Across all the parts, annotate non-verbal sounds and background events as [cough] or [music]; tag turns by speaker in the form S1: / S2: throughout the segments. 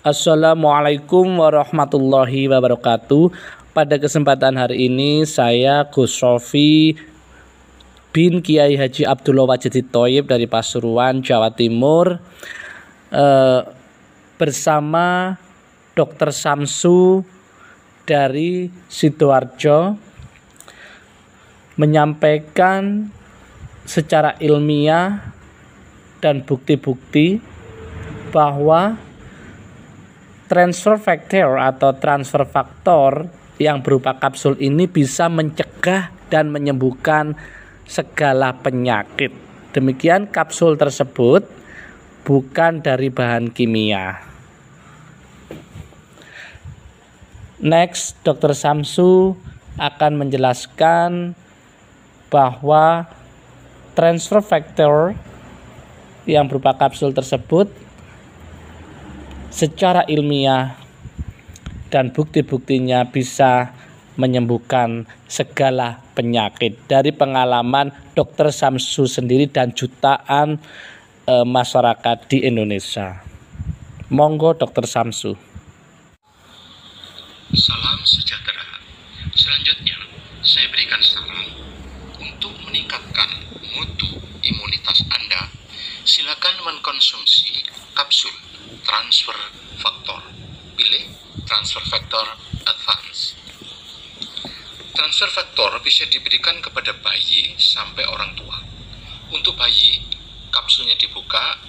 S1: Assalamualaikum warahmatullahi wabarakatuh. Pada kesempatan hari ini saya Gus Sofi bin Kiai Haji Abdullah Wajidi Toyib dari Pasuruan, Jawa Timur eh, bersama Dr. Samsu dari Sidoarjo menyampaikan secara ilmiah dan bukti-bukti bahwa transfer factor atau transfer faktor yang berupa kapsul ini bisa mencegah dan menyembuhkan segala penyakit. Demikian kapsul tersebut bukan dari bahan kimia. Next, Dr. Samsu akan menjelaskan bahwa transfer factor yang berupa kapsul tersebut secara ilmiah dan bukti-buktinya bisa menyembuhkan segala penyakit dari pengalaman dokter Samsu sendiri dan jutaan e, masyarakat di Indonesia. Monggo dokter Samsu.
S2: Salam sejahtera.
S3: Selanjutnya, saya berikan saran untuk meningkatkan mutu imunitas Anda. Silakan mengkonsumsi kapsul transfer faktor. Pilih transfer faktor advance. Transfer faktor bisa diberikan kepada bayi sampai orang tua. Untuk bayi, kapsulnya dibuka,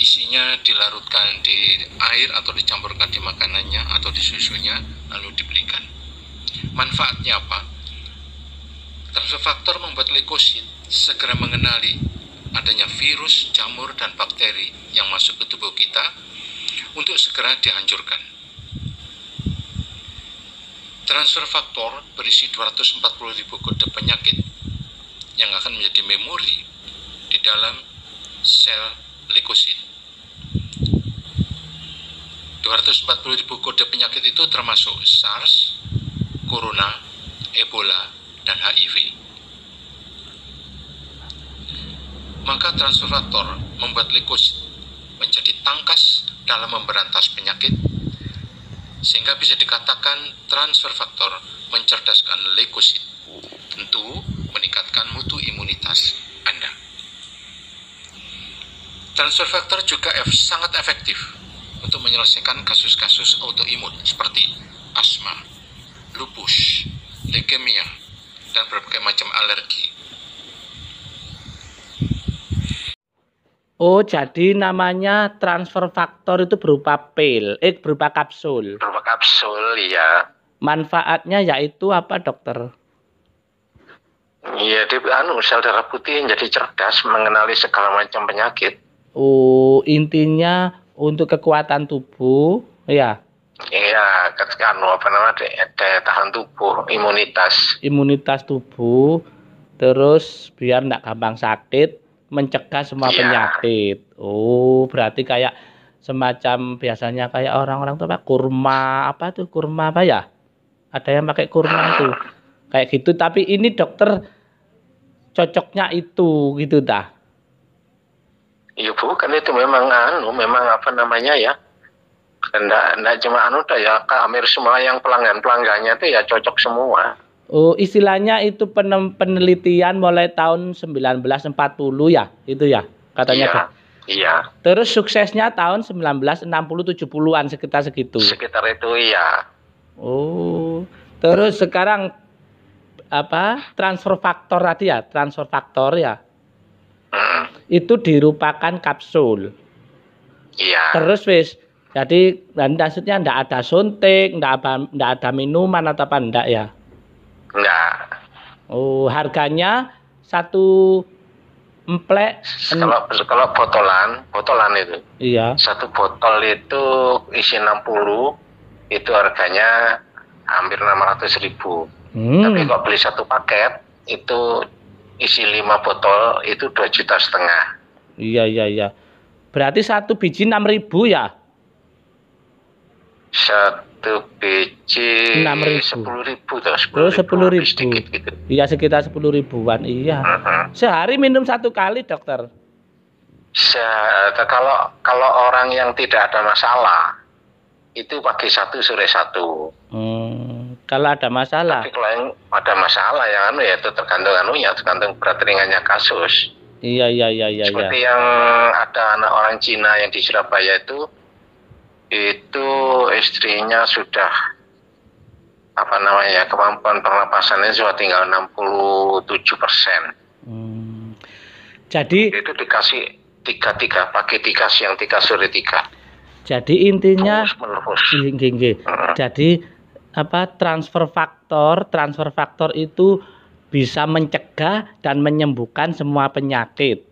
S3: isinya dilarutkan di air atau dicampurkan di makanannya atau di susunya lalu diberikan. Manfaatnya apa? Transfer faktor membuat leukosit segera mengenali adanya virus, jamur, dan bakteri yang masuk ke tubuh kita untuk segera dihancurkan. Transfer faktor berisi 240 ribu kode penyakit yang akan menjadi memori di dalam sel leukosit. 240 ribu kode penyakit itu termasuk SARS, Corona, Ebola, dan HIV. Maka transfer membuat leukosit menjadi tangkas dalam memberantas penyakit, sehingga bisa dikatakan transfer faktor mencerdaskan leukosit, tentu meningkatkan mutu imunitas Anda. Transfer faktor juga F sangat efektif untuk menyelesaikan kasus-kasus autoimun seperti asma, lupus, leukemia, dan berbagai macam alergi
S1: Oh, jadi namanya transfer faktor itu berupa pil, eh berupa kapsul. Berupa
S2: kapsul, iya.
S1: Manfaatnya yaitu apa, dokter?
S2: Iya, dia anu sel darah putih jadi cerdas mengenali segala macam penyakit.
S1: Oh, intinya untuk kekuatan tubuh, ya.
S2: Iya, iya anu apa namanya daya tahan tubuh, imunitas.
S1: Imunitas tubuh, terus biar nggak gampang sakit, mencegah semua iya. penyakit. Oh, berarti kayak semacam biasanya kayak orang-orang tuh apa kurma apa tuh kurma apa ya? Ada yang pakai kurma tuh. Kayak gitu, tapi ini dokter cocoknya itu gitu dah.
S2: Iya kan itu memang anu, memang apa namanya ya? Enggak, enggak cuma anu dah ya, Kak semua yang pelanggan-pelanggannya tuh ya cocok semua.
S1: Oh, istilahnya itu penelitian mulai tahun 1940 ya, itu ya katanya. Iya. Iya. Terus suksesnya tahun 1960-70-an sekitar segitu. Sekitar
S2: itu iya.
S1: Oh. Terus sekarang apa? Transfer faktor tadi ya, transfer faktor ya. Hmm. Itu dirupakan kapsul. Iya. Terus wis jadi dan maksudnya ndak ada suntik, ndak ada, ndak ada minuman atau apa ndak ya? Enggak. Oh, harganya satu emplek kalau kalau botolan, botolan itu. Iya. Satu
S2: botol itu isi 60 itu harganya hampir 600 ribu.
S3: Hmm. Tapi kalau
S2: beli satu paket itu isi 5 botol itu 2 juta
S3: setengah. Iya,
S1: iya, iya. Berarti satu biji 6 ribu ya?
S3: satu biji, enam ribu sepuluh
S1: ribu terus oh, sepuluh ribu, sedikit gitu iya sekitar sepuluh ribuan iya uh -huh. sehari minum satu kali dokter
S2: Se kalau kalau orang yang tidak ada masalah itu pagi satu sore satu
S1: hmm, kalau ada masalah tapi
S2: kalau yang ada masalah yang anu ya itu tergantung anunya tergantung berat ringannya kasus
S1: iya iya iya iya, iya. seperti iya.
S2: yang ada anak orang Cina yang di Surabaya itu itu istrinya sudah apa namanya ya, kemampuan pernapasannya sudah tinggal 67 persen.
S3: Hmm.
S2: Jadi itu dikasih tiga tiga pakai tiga siang tiga sore tiga.
S1: Jadi intinya terus menerus. Hmm. Jadi apa transfer faktor transfer faktor itu bisa mencegah dan menyembuhkan semua penyakit.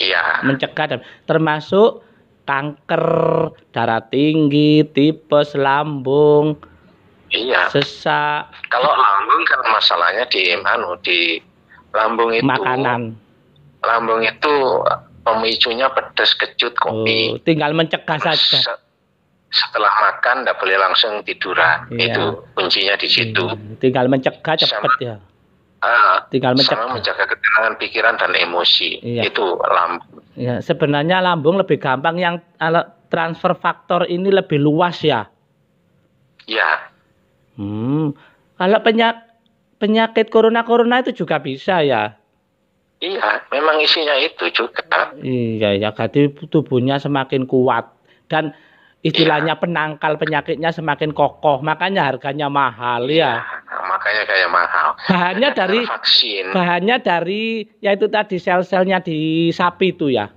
S1: Iya. Mencegah dan termasuk kanker, darah tinggi, tipes, lambung, iya. sesak.
S2: Kalau lambung kan masalahnya di anu di lambung itu makanan. Lambung itu pemicunya pedas, kecut,
S1: kopi. Oh, tinggal mencegah saja.
S2: setelah makan tidak boleh langsung tiduran. Iya. Itu kuncinya di situ. Iya.
S1: Tinggal mencegah cepat ya.
S2: Ah, tinggal mencegah. menjaga ketenangan pikiran dan emosi. Iya. Itu lambung.
S1: Ya, sebenarnya lambung lebih gampang yang transfer faktor ini lebih luas ya.
S2: Ya. Hmm.
S1: Kalau penyak penyakit corona-corona itu juga bisa ya.
S2: Iya, memang isinya itu juga.
S1: Iya, ya, jadi tubuhnya semakin kuat dan istilahnya penangkal penyakitnya semakin kokoh, makanya harganya mahal ya.
S2: ya makanya kayak mahal.
S1: Bahannya Dan dari vaksin. Bahannya dari yaitu tadi sel-selnya di sapi itu ya.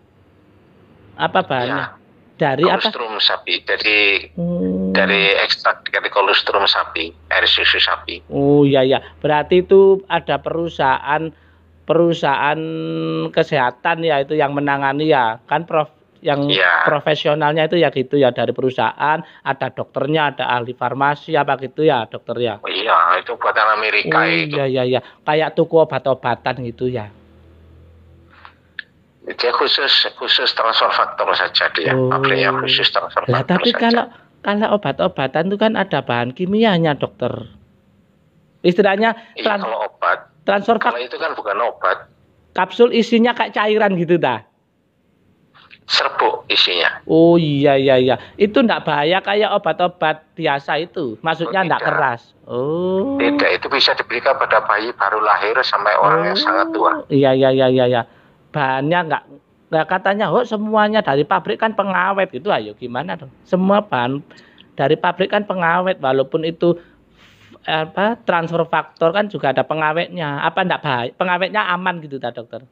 S1: Apa bahannya? Ya. Dari kolostrum
S2: apa? sapi, dari hmm. dari ekstrak dari kolostrum sapi, air susu sapi.
S1: Oh ya ya, berarti itu ada perusahaan perusahaan kesehatan ya itu yang menangani ya kan Prof yang yeah. profesionalnya itu ya gitu ya dari perusahaan ada dokternya ada ahli farmasi apa gitu ya dokter ya oh,
S3: iya itu buatan Amerika oh,
S1: itu iya iya iya kayak toko obat-obatan gitu ya
S2: dia khusus khusus transfer faktor saja dia oh. pabriknya khusus transfer faktor
S1: nah, tapi saja. kalau kalau obat-obatan itu kan ada bahan kimianya dokter istilahnya
S2: iya, kalau obat transfer faktor itu kan bukan obat
S1: kapsul isinya kayak cairan gitu dah
S2: serbuk isinya.
S1: Oh iya iya iya. Itu enggak bahaya kayak obat-obat biasa itu. Maksudnya enggak tidak. keras.
S2: Oh. Tidak, itu bisa diberikan pada bayi baru lahir sampai oh. orang yang sangat tua.
S1: Iya iya iya iya iya. Bahannya enggak enggak katanya oh semuanya dari pabrik kan pengawet itu ayo gimana dong? Semua bahan dari pabrik kan pengawet walaupun itu apa transfer faktor kan juga ada pengawetnya. Apa enggak bahaya? Pengawetnya aman gitu ta, Dokter?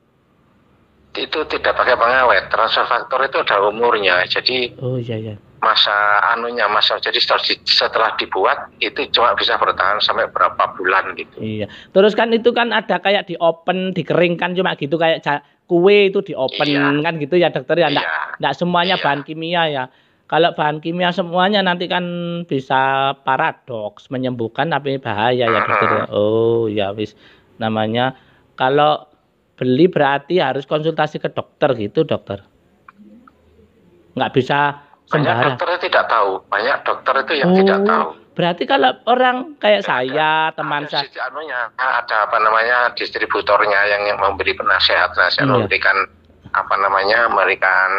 S2: itu tidak pakai pengawet. Transfer faktor itu ada umurnya. Jadi oh, iya, iya. masa anunya masa jadi setelah dibuat itu cuma bisa bertahan sampai berapa bulan gitu. Iya.
S1: Terus kan itu kan ada kayak di open, dikeringkan cuma gitu kayak kue itu di open iya. kan gitu ya dokter ya. Enggak iya. semuanya iya. bahan kimia ya. Kalau bahan kimia semuanya nanti kan bisa paradoks menyembuhkan tapi bahaya ya dokter. Uh ya. -huh. Oh ya wis namanya kalau beli berarti harus konsultasi ke dokter gitu dokter nggak bisa
S2: sembarang banyak dokter tidak tahu banyak dokter itu yang oh, tidak tahu
S1: berarti kalau orang kayak ya,
S2: saya ada, teman ada, saya anunya, ada apa namanya distributornya yang, yang memberi penasehat nasihat iya. memberikan apa namanya memberikan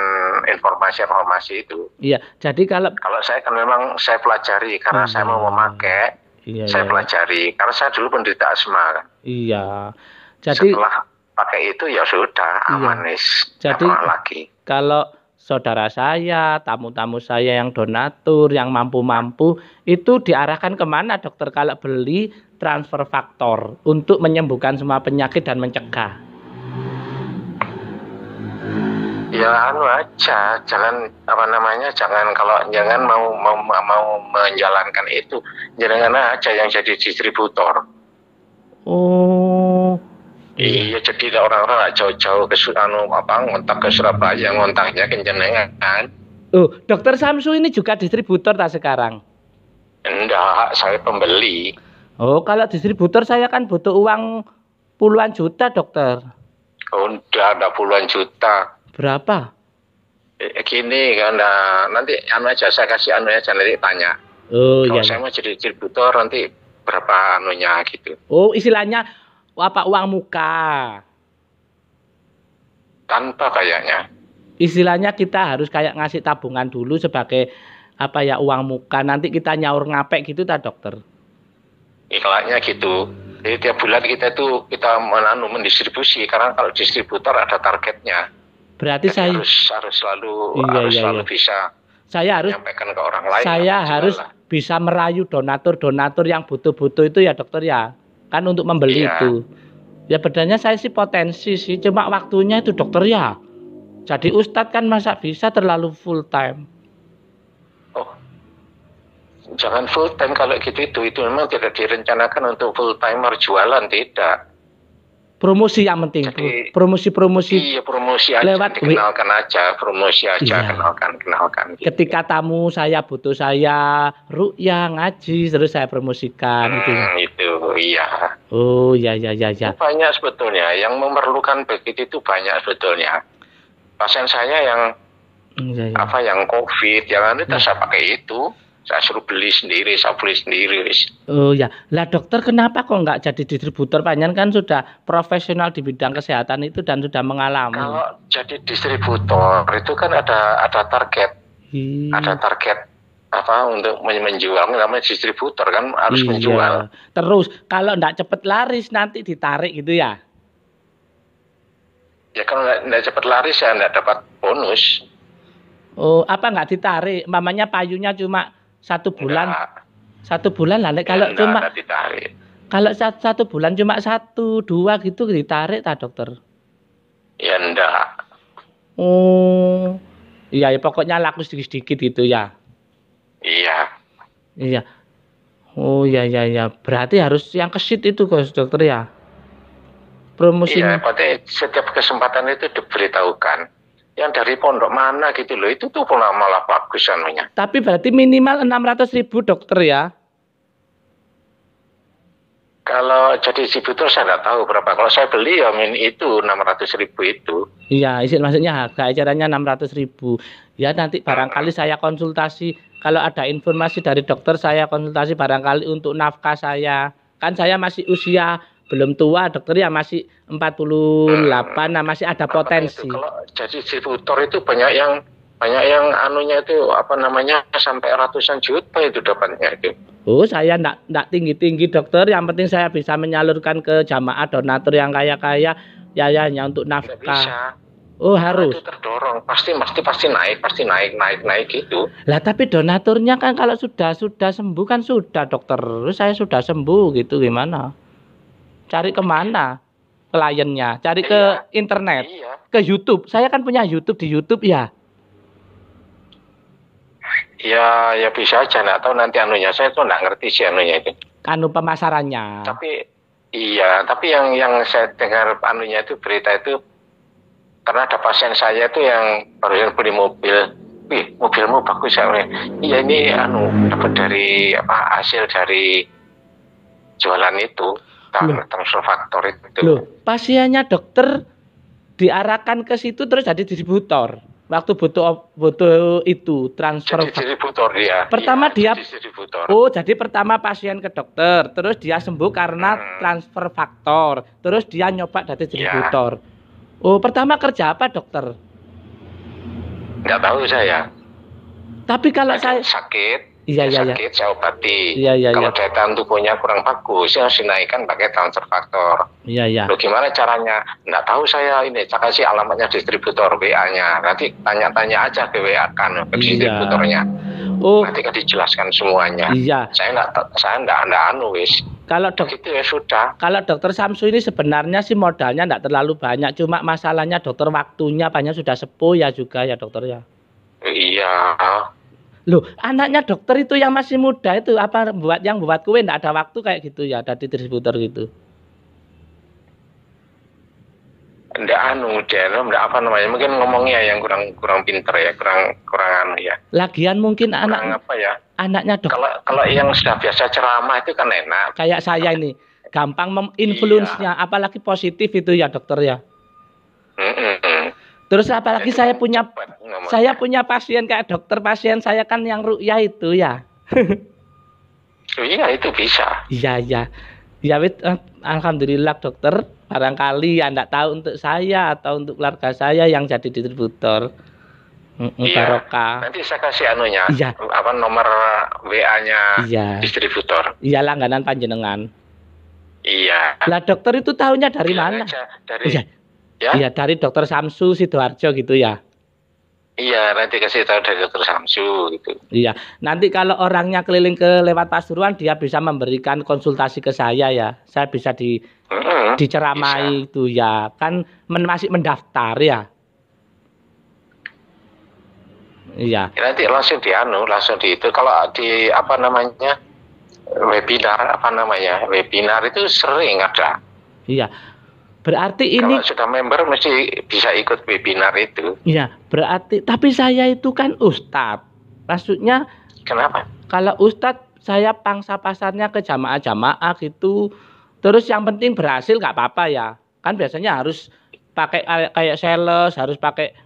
S2: informasi-informasi itu
S1: iya jadi kalau
S2: kalau saya kan memang saya pelajari karena hmm. saya mau memakai iya, saya iya, iya. pelajari karena saya dulu penderita asma kan.
S1: iya jadi setelah
S2: pakai itu ya sudah
S1: amanis. iya. Jadi lagi. kalau saudara saya, tamu-tamu saya yang donatur, yang mampu-mampu itu diarahkan kemana dokter kalau beli transfer faktor untuk menyembuhkan semua penyakit dan mencegah?
S2: Ya anu aja, jangan apa namanya, jangan kalau jangan mau mau mau menjalankan itu, jangan aja yang jadi distributor.
S3: Oh,
S2: Iya. iya, jadi orang-orang gak jauh-jauh ke anu apa ngontak ke Surabaya, ngontaknya ke jenengan.
S1: Oh, Dokter Samsu ini juga distributor tak sekarang?
S3: Enggak,
S2: saya pembeli.
S1: Oh, kalau distributor saya kan butuh uang puluhan juta, Dokter.
S2: Oh, enggak, enggak puluhan juta. Berapa? Eh, eh gini kan, nah, nanti anu aja saya kasih anu aja nanti tanya.
S1: Oh, Kalau iya. saya
S2: iya. mau jadi distributor nanti berapa anunya gitu.
S1: Oh, istilahnya apa uang muka?
S2: Tanpa kayaknya.
S1: Istilahnya kita harus kayak ngasih tabungan dulu sebagai apa ya uang muka. Nanti kita nyaur ngapek gitu tak dokter?
S2: Iklannya gitu. Jadi tiap bulan kita itu kita menanu mendistribusi karena kalau distributor ada targetnya.
S1: Berarti Jadi saya harus
S2: harus selalu iya, harus iya, selalu iya. bisa
S1: saya harus menyampaikan
S2: ke orang
S3: lain.
S1: Saya harus lah. bisa merayu donatur-donatur yang butuh-butuh itu ya dokter ya kan untuk membeli iya. itu ya bedanya saya sih potensi sih cuma waktunya itu dokter ya jadi ustadz kan masa bisa terlalu full time
S2: oh jangan full time kalau gitu itu itu memang tidak direncanakan untuk full timer jualan tidak
S1: promosi yang penting promosi-promosi iya
S2: promosi aja lewat kenalkan aja promosi aja iya. kenalkan kenalkan gitu.
S1: ketika tamu saya butuh saya ruya ngaji terus saya promosikan hmm, gitu.
S2: itu iya
S1: oh ya ya ya ya
S2: banyak sebetulnya yang memerlukan begitu itu banyak sebetulnya pasien saya yang
S1: iya, iya. apa
S2: yang covid yang itu iya. saya pakai itu saya suruh beli sendiri, saya beli sendiri.
S1: Oh ya, lah dokter kenapa kok nggak jadi distributor? Panjen kan sudah profesional di bidang kesehatan itu dan sudah mengalami. Kalau
S2: jadi distributor itu kan ada ada target,
S1: hmm. ada
S2: target apa untuk menjual namanya distributor kan harus iya. menjual.
S1: Terus kalau nggak cepet laris nanti ditarik gitu ya?
S2: Ya kalau nggak cepet laris saya nggak dapat bonus.
S1: Oh, apa enggak ditarik? Mamanya payunya cuma satu bulan enggak. satu bulan lah kalau cuma kalau satu, satu bulan cuma satu dua gitu ditarik tak dokter ya enggak oh iya ya pokoknya laku sedikit sedikit gitu ya iya iya oh iya iya ya berarti harus yang kesit itu guys dokter ya promosi Iya,
S3: setiap
S2: kesempatan itu diberitahukan yang dari pondok mana gitu loh itu tuh malah, malah bagus anunya.
S1: Tapi berarti minimal 600 ribu dokter ya?
S2: Kalau jadi distributor saya nggak tahu berapa. Kalau saya beli ya min itu 600 ribu itu.
S1: Iya, isi maksudnya harga enam 600 ribu. Ya nanti barangkali hmm. saya konsultasi kalau ada informasi dari dokter saya konsultasi barangkali untuk nafkah saya. Kan saya masih usia belum tua dokter ya masih 48 nah masih ada potensi. Itu, kalau
S2: jadi distributor itu banyak yang banyak yang anunya itu apa namanya sampai ratusan juta itu dapatnya itu.
S1: Oh, saya enggak enggak tinggi-tinggi dokter, yang penting saya bisa menyalurkan ke jamaah donatur yang kaya-kaya ya hanya untuk
S2: nafkah. Oh harus. itu terdorong, pasti pasti pasti naik, pasti naik naik naik gitu.
S1: Lah tapi donaturnya kan kalau sudah sudah sembuh kan sudah dokter, saya sudah sembuh gitu gimana? Cari kemana kliennya? Cari iya, ke internet, iya. ke YouTube. Saya kan punya YouTube di YouTube ya.
S2: Ya, ya bisa aja. Nggak tahu nanti anunya. Saya tuh nggak ngerti sih anunya itu.
S1: Anu pemasarannya.
S2: Tapi iya, tapi yang yang saya dengar anunya itu berita itu karena ada pasien saya itu yang baru yang beli mobil wih mobilmu bagus ya iya ini anu dapat dari apa hasil dari jualan itu faktor loh. transfer itu loh
S1: pasiennya dokter diarahkan ke situ terus jadi distributor waktu butuh butuh itu transfer jadi distributor
S2: iya. Iya, dia. pertama ya, dia distributor. oh
S1: jadi pertama pasien ke dokter terus dia sembuh karena hmm. transfer faktor terus dia nyoba jadi iya. distributor ya. oh pertama kerja apa dokter
S2: nggak tahu saya tapi kalau saya sakit Iya, iya, iya, sakit saya obati. Iya, iya, Kalau ya. daya tahan tubuhnya kurang bagus, saya harus dinaikkan pakai transfer faktor.
S1: Iya, iya. Loh, gimana
S2: caranya? Nggak tahu saya ini, saya kasih alamatnya distributor WA-nya. Nanti tanya-tanya aja ke WA kan, ke iya. distributornya. Oh. Nanti kan dijelaskan semuanya. Iya. Saya nggak, saya nggak, nggak anu wis
S1: kalau dok gitu
S2: ya sudah.
S1: Kalau dokter Samsu ini sebenarnya sih modalnya nggak terlalu banyak, cuma masalahnya dokter waktunya banyak sudah sepuh ya juga ya dokter ya.
S2: Iya, Loh,
S1: anaknya dokter itu yang masih muda itu apa buat yang buat kue enggak ada waktu kayak gitu ya di distributor gitu.
S2: Enggak anu, Jero, enggak apa namanya. Mungkin ngomongnya ya yang kurang kurang pinter ya, kurang kurang anu ya.
S1: Lagian mungkin kurang anak apa ya? Anaknya dok. Kalau
S2: kalau yang sudah biasa ceramah itu kan enak.
S1: Kayak saya ini, gampang influence nya iya. apalagi positif itu ya, dokter ya. Mm -mm. Terus apalagi Jadi, saya punya saya punya pasien kayak dokter pasien saya kan yang ruya itu ya. [laughs]
S2: Oh iya itu bisa.
S1: Iya iya. Ya ya alhamdulillah dokter, barangkali ya enggak tahu untuk saya atau untuk keluarga saya yang jadi distributor. Iya.
S2: Nanti saya kasih anunya. Iya. Apa nomor WA-nya iya. distributor.
S1: Iya langganan panjenengan. Iya. Lah dokter itu tahunya dari Bilang mana? Aja, dari oh iya Ya. Iya dari Dokter Samsu Sidoarjo gitu ya.
S2: Iya, nanti kasih tahu dari dokter Samsu gitu. Iya,
S1: nanti kalau orangnya keliling ke lewat Pasuruan, dia bisa memberikan konsultasi ke saya ya. Saya bisa di
S2: mm-hmm, diceramai
S1: bisa. itu ya, kan men masih mendaftar ya. Iya.
S2: nanti langsung di Anu langsung di itu. Kalau di apa namanya webinar apa namanya webinar itu sering ada.
S1: Iya, Berarti ini kalau
S2: sudah member mesti bisa ikut webinar itu.
S1: Iya, berarti tapi saya itu kan ustadz. Maksudnya kenapa? Kalau ustadz saya pangsa pasarnya ke jamaah-jamaah gitu. Terus yang penting berhasil nggak apa-apa ya. Kan biasanya harus pakai kayak sales, harus pakai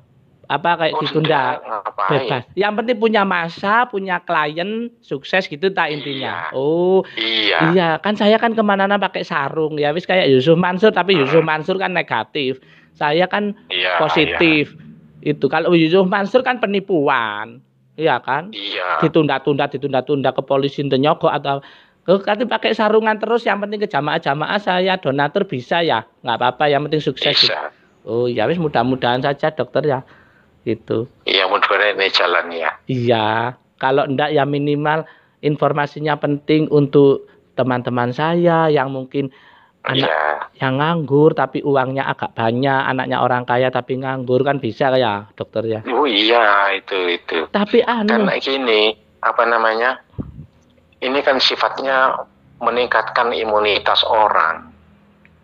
S1: apa kayak oh, ditunda bebas. Yang penting punya masa, punya klien sukses gitu tak intinya. Iya. Oh.
S2: Iya. Iya,
S1: kan saya kan kemana mana pakai sarung ya wis kayak Yusuf Mansur tapi hmm. Yusuf Mansur kan negatif. Saya kan iya, positif. Iya. Itu kalau Yusuf Mansur kan penipuan. Iya kan? Iya. Ditunda-tunda, ditunda-tunda ke polisi nyogok atau tapi pakai sarungan terus, yang penting ke jamaah-jamaah saya donatur bisa ya, nggak apa-apa, yang penting sukses. Bisa. Gitu. Oh ya, wis mudah-mudahan saja dokter ya gitu.
S2: Iya mudah-mudahan ini ya.
S1: Iya, kalau enggak ya minimal informasinya penting untuk teman-teman saya yang mungkin anak ya. yang nganggur tapi uangnya agak banyak, anaknya orang kaya tapi nganggur kan bisa ya dokter ya.
S2: Oh iya itu itu. Tapi anu. Karena gini apa namanya ini kan sifatnya meningkatkan imunitas orang.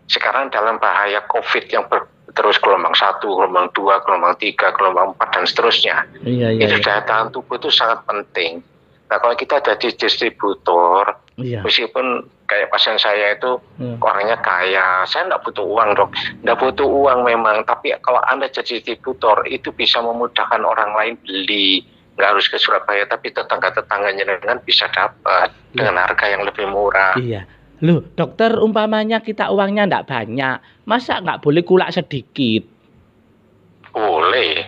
S2: Sekarang dalam bahaya COVID yang ber terus gelombang satu, gelombang dua, gelombang tiga, gelombang empat dan seterusnya. Iya, iya, itu daya tahan tubuh itu sangat penting. Nah kalau kita jadi distributor, iya. meskipun kayak pasien saya itu iya. orangnya kaya, saya tidak butuh uang dok, tidak butuh uang memang. Tapi kalau anda jadi distributor itu bisa memudahkan orang lain beli, nggak harus ke Surabaya, tapi tetangga tetangganya dengan bisa dapat iya. dengan harga yang lebih murah. Iya.
S1: Loh, dokter umpamanya kita uangnya ndak banyak, masa nggak boleh kulak sedikit? Boleh.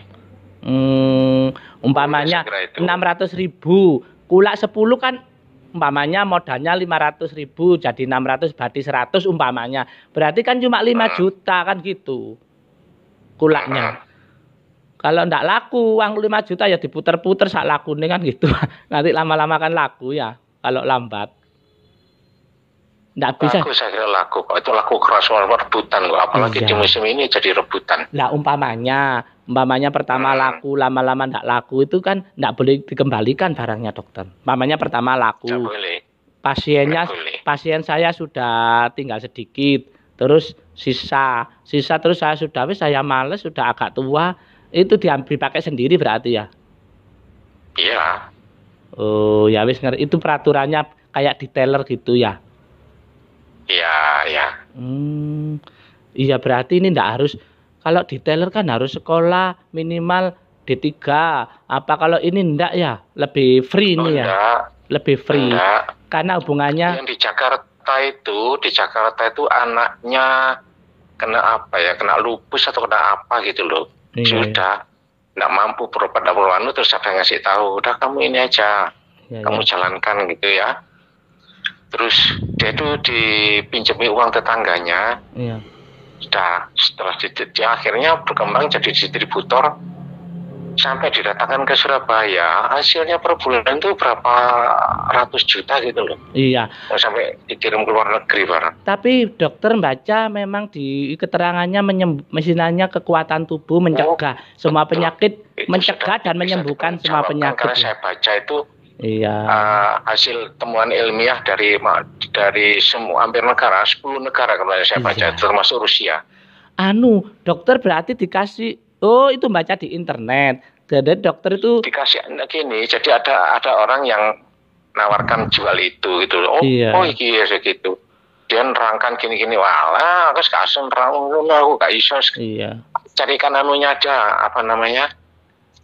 S1: Hmm, umpamanya enam ratus ribu, kulak 10 kan umpamanya modalnya lima ratus ribu, jadi enam ratus berarti seratus umpamanya, berarti kan cuma lima hmm. juta kan gitu kulaknya. Hmm. Kalau ndak laku uang lima juta ya diputer-puter sak laku nih kan gitu. [laughs] Nanti lama-lama kan laku ya kalau lambat. Nggak bisa. Laku
S2: saya kira laku Itu laku keras rebutan kok. Apalagi iya. di musim ini jadi rebutan. Nah
S1: umpamanya, umpamanya pertama hmm. laku, lama-lama nggak laku itu kan nggak boleh dikembalikan barangnya dokter. Umpamanya pertama laku. Nggak boleh. Pasiennya, boleh. pasien saya sudah tinggal sedikit. Terus sisa, sisa terus saya sudah, saya males, sudah agak tua. Itu diambil pakai sendiri berarti ya? Iya. Oh, ya wis Itu peraturannya kayak detailer gitu ya.
S3: Iya, iya.
S1: Hmm. Iya berarti ini ndak harus kalau detailer kan harus sekolah minimal D3. Apa kalau ini ndak ya? Lebih free oh, ini enggak. ya. Lebih free. Enggak. Karena hubungannya
S2: yang di Jakarta itu, di Jakarta itu anaknya kena apa ya? Kena lupus atau kena apa gitu loh. Iya, Sudah ndak mampu berobat dapur anu terus yang ngasih tahu, udah kamu ini aja. ya, kamu ya. jalankan gitu ya terus dia itu dipinjami uang tetangganya iya. sudah setelah di, dia akhirnya berkembang jadi distributor sampai didatangkan ke Surabaya hasilnya per bulan itu berapa ratus juta gitu loh iya sampai dikirim ke luar negeri barang
S1: tapi dokter baca memang di keterangannya mesinannya kekuatan tubuh mencegah oh, semua betul. penyakit itu mencegah dan menyembuhkan semua penyakit karena saya
S2: baca itu Iya. Uh, hasil temuan ilmiah dari dari semua hampir negara, 10 negara kemarin saya iya. baca iya. termasuk Rusia.
S1: Anu, dokter berarti dikasih oh itu baca di internet. Jadi dokter itu dikasih
S2: nah, gini, jadi ada ada orang yang nawarkan jual itu gitu. Oh, iya. oh iki ya segitu. Dia nerangkan gini-gini, wala, aku kasih nerang, aku gak iso. Iya. Carikan anunya aja, apa namanya?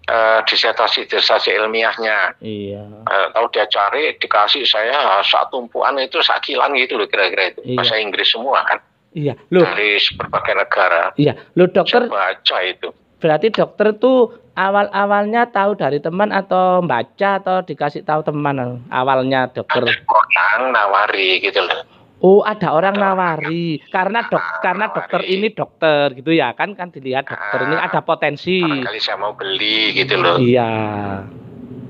S2: uh, disertasi disertasi ilmiahnya. Iya. Uh, eh, tahu dia cari dikasih saya saat tumpuan itu sakilan gitu loh kira-kira itu iya. bahasa Inggris semua kan.
S1: Iya. lu Dari
S2: berbagai negara. Iya. lu dokter. Saya baca itu.
S1: Berarti dokter tuh awal-awalnya tahu dari teman atau baca atau dikasih tahu teman eh, awalnya dokter. Ada
S2: orang nawari gitu loh.
S1: Oh, ada orang nawari karena dok karena dokter ini dokter gitu ya kan kan dilihat dokter nah,
S2: ini ada potensi. Kali saya mau beli gitu loh. Iya.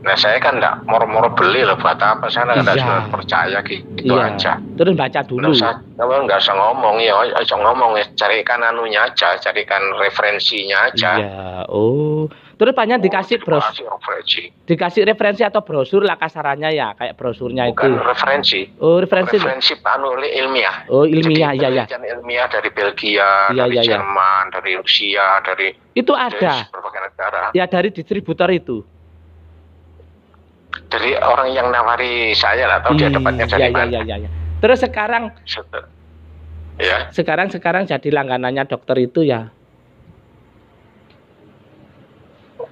S2: Nah saya kan enggak moro-moro beli loh buat apa saya ada iya. percaya gitu iya. aja. Terus baca dulu. Kalau nggak usah ngomong ya, usah ngomong ya, carikan anunya aja, carikan referensinya aja.
S1: Iya. Oh, Terus banyak dikasih oh, brosur. Referensi. Dikasih referensi atau brosur lah kasarannya ya, kayak brosurnya Bukan itu. referensi. Oh, referensi. Referensi
S2: anu ilmiah. Oh, ilmiah Jadi, ya ya. ilmiah dari Belgia, ya, dari ya, Jerman, ya. dari Rusia, dari Itu ada. Dari berbagai negara. Ya,
S1: dari distributor itu.
S2: Dari orang yang nawari saya lah, tahu dia hmm, dapatnya dari ya, mana. Ya, ya, ya. Terus sekarang Ya.
S1: Sekarang sekarang jadi langganannya dokter itu ya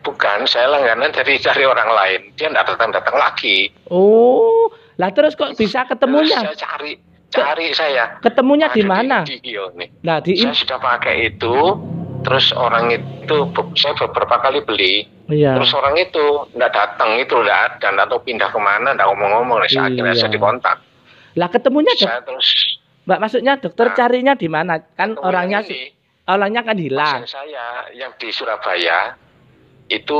S2: Bukan, saya langganan dari cari orang lain. Dia tidak datang-datang lagi.
S1: Oh, lah terus kok bisa ketemunya? saya cari, cari saya. Ketemunya di mana? Di,
S2: di nih. Nah, di saya sudah pakai itu, terus orang itu saya beberapa kali beli. Iya. Terus orang itu nggak datang itu tidak ada, nggak tahu pindah kemana, nggak ngomong-ngomong. Saya iya. akhirnya saya dikontak.
S1: Lah ketemunya Saya terus, Mbak maksudnya dokter nah, carinya di mana? Kan orangnya ini, orangnya kan hilang.
S2: Saya yang di Surabaya itu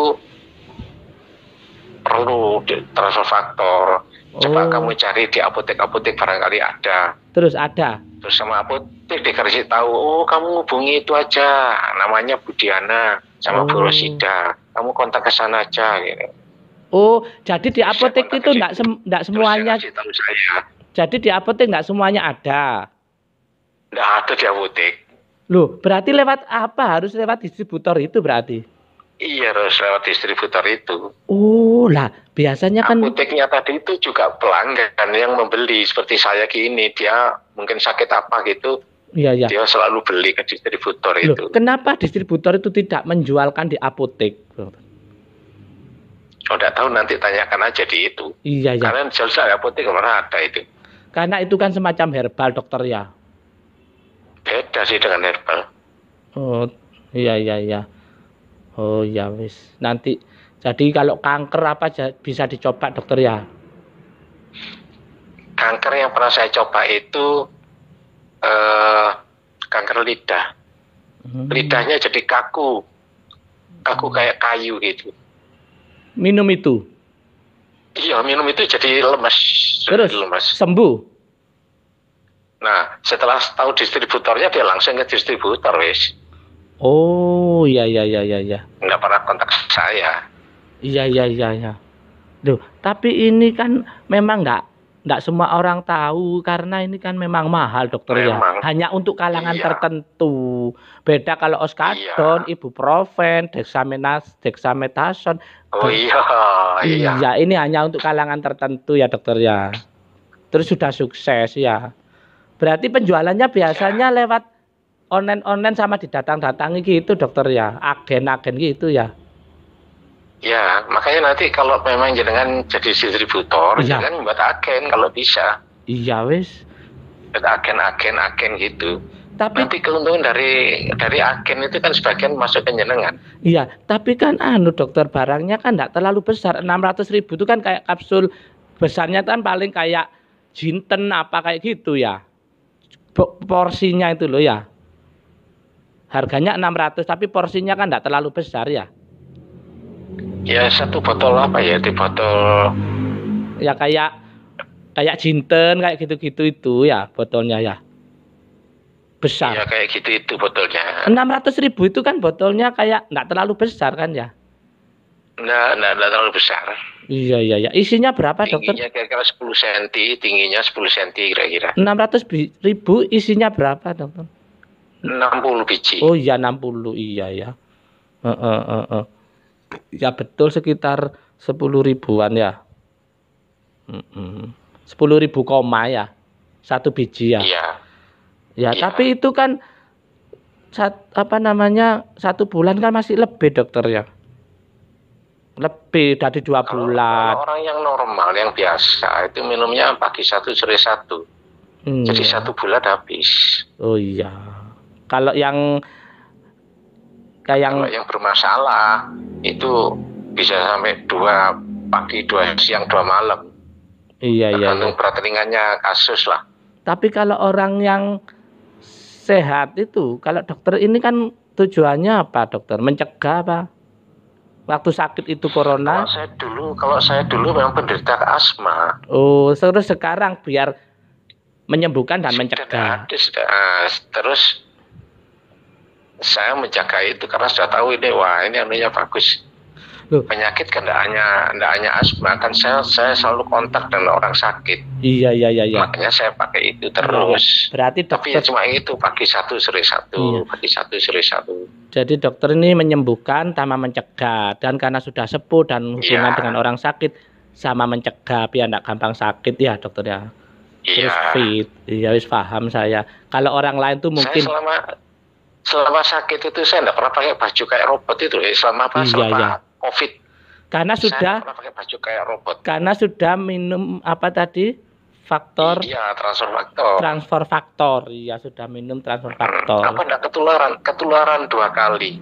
S2: perlu transfer faktor. Coba oh. kamu cari di apotek-apotek barangkali ada.
S1: Terus ada.
S2: Terus sama apotek dikasih tahu, oh kamu hubungi itu aja, namanya Budiana sama oh. Bu Kamu kontak ke sana aja gitu.
S1: Oh, jadi di apotek itu enggak sem semuanya. semuanya. saya saya. Jadi di apotek enggak semuanya ada.
S2: Enggak ada di apotek.
S1: Loh, berarti lewat apa? Harus lewat distributor itu berarti.
S2: Iya, harus lewat distributor itu.
S1: Oh, lah biasanya kan
S2: apoteknya tadi itu juga pelanggan yang membeli seperti saya gini, dia mungkin sakit apa gitu. Iya, iya. Dia selalu beli ke distributor Loh, itu.
S1: Kenapa distributor itu tidak menjualkan di apotek?
S2: Oh, tidak tahu nanti tanyakan aja di itu. Iya, iya. Karena jelas apotek mana ada itu.
S1: Karena itu kan semacam herbal dokter ya.
S2: Beda sih dengan herbal.
S1: Oh, iya iya iya. Oh ya wis. Nanti jadi kalau kanker apa bisa dicoba dokter ya?
S2: Kanker yang pernah saya coba itu eh, kanker lidah. Hmm. Lidahnya jadi kaku, kaku hmm. kayak kayu gitu.
S1: Minum itu? Iya minum itu jadi lemes. Terus lemes. sembuh? Nah setelah tahu
S2: distributornya dia langsung ke distributor wis. Oh, iya iya iya iya iya. Enggak pernah kontak saya. Iya iya iya iya.
S1: Duh, tapi ini kan memang enggak enggak semua orang tahu karena ini kan memang mahal, Dokter ya. memang. ya. Hanya untuk kalangan iya. tertentu. Beda kalau oskadon, iya. ibuprofen, dexamenas, dexametason Oh iya, iya. Iya, ini hanya untuk kalangan tertentu ya, Dokter ya. Terus sudah sukses ya. Berarti penjualannya biasanya iya. lewat online-online sama didatang-datangi gitu dokter ya, agen-agen gitu ya.
S2: Ya, makanya nanti kalau memang jenengan jadi distributor, ya. jangan buat agen kalau bisa.
S1: Iya wes.
S2: Buat agen-agen agen gitu. Tapi nanti keuntungan dari dari agen itu kan sebagian masuk ke jenengan.
S1: Iya, tapi kan anu dokter barangnya kan tidak terlalu besar. 600 ribu itu kan kayak kapsul besarnya kan paling kayak jinten apa kayak gitu ya porsinya itu loh ya harganya 600 tapi porsinya kan enggak terlalu besar ya
S2: ya satu botol apa ya di botol
S1: ya kayak kayak jinten kayak gitu-gitu itu ya botolnya
S2: ya besar ya kayak gitu itu botolnya
S1: 600 ribu itu kan botolnya kayak enggak terlalu besar kan ya
S2: enggak enggak, enggak terlalu besar. Iya, iya,
S1: iya. Isinya berapa, tingginya dokter?
S2: Kira-kira 10 cm, tingginya 10 cm kira-kira.
S1: 600 ribu, isinya berapa, dokter? Enam puluh biji. Oh iya enam puluh iya ya. Uh, uh, uh, uh. Ya betul sekitar sepuluh ribuan ya. Sepuluh -uh. ribu koma ya. Satu biji ya. Iya. Ya, ya. tapi itu kan sat, apa namanya satu bulan kan masih lebih dokter ya lebih dari dua kalau, bulan. Kalau
S2: orang yang normal, yang biasa itu minumnya pagi satu sore satu,
S1: hmm. jadi satu
S2: bulan habis. Oh iya. Kalau yang kayak yang kalau yang bermasalah itu bisa sampai dua pagi, dua siang, dua malam. Iya, iya Tergantung iya. iya. berat kasus lah.
S1: Tapi kalau orang yang sehat itu, kalau dokter ini kan tujuannya apa, dokter? Mencegah apa? waktu sakit itu corona? Kalau saya
S2: dulu, kalau saya dulu memang penderita asma.
S1: Oh, terus sekarang biar menyembuhkan dan sudah mencegah.
S2: Ada, sudah, terus saya menjaga itu karena sudah tahu ini wah ini anunya bagus. Loh. Penyakit kan tidak hanya tidak hanya asma kan saya saya selalu kontak dengan orang sakit.
S1: Iya iya iya. iya.
S2: Makanya saya pakai itu iya, iya. terus. Berarti dokter. Tapi ya cuma itu pagi satu seri satu iya. pagi satu seri satu.
S1: Jadi dokter ini menyembuhkan sama mencegah dan karena sudah sepuh dan iya. hubungan yeah. dengan orang sakit sama mencegah biar tidak gampang sakit ya dokter ya.
S2: Iya. Terus fit,
S1: iya wis paham saya. Kalau orang lain tuh mungkin saya
S2: selama selama sakit itu saya tidak pernah pakai baju kayak robot itu ya. selama apa iya, selama iya. covid
S1: karena saya sudah
S2: pernah pakai baju kayak robot
S1: karena sudah minum apa tadi faktor iya transfer faktor transfer faktor iya sudah minum transfer faktor apa tidak
S2: ketularan ketularan dua kali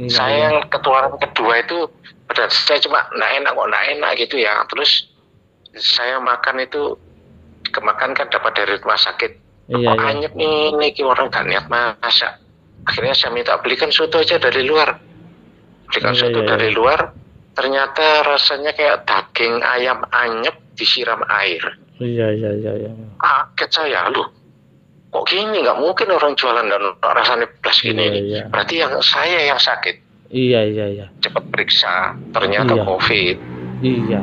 S2: iya, saya iya. yang ketularan kedua itu pada saya cuma nggak enak kok nggak enak gitu ya terus saya makan itu kemakan kan dapat dari rumah sakit iya, kok iya. nih, nih orang gak niat masak akhirnya saya minta belikan soto aja dari luar belikan iya, soto iya, iya. dari luar ternyata rasanya kayak daging ayam anyep disiram air
S1: iya iya iya, iya.
S2: kaget saya loh kok gini nggak mungkin orang jualan dan rasanya plus gini iya, iya. berarti yang saya yang sakit iya iya iya cepat periksa ternyata iya. covid iya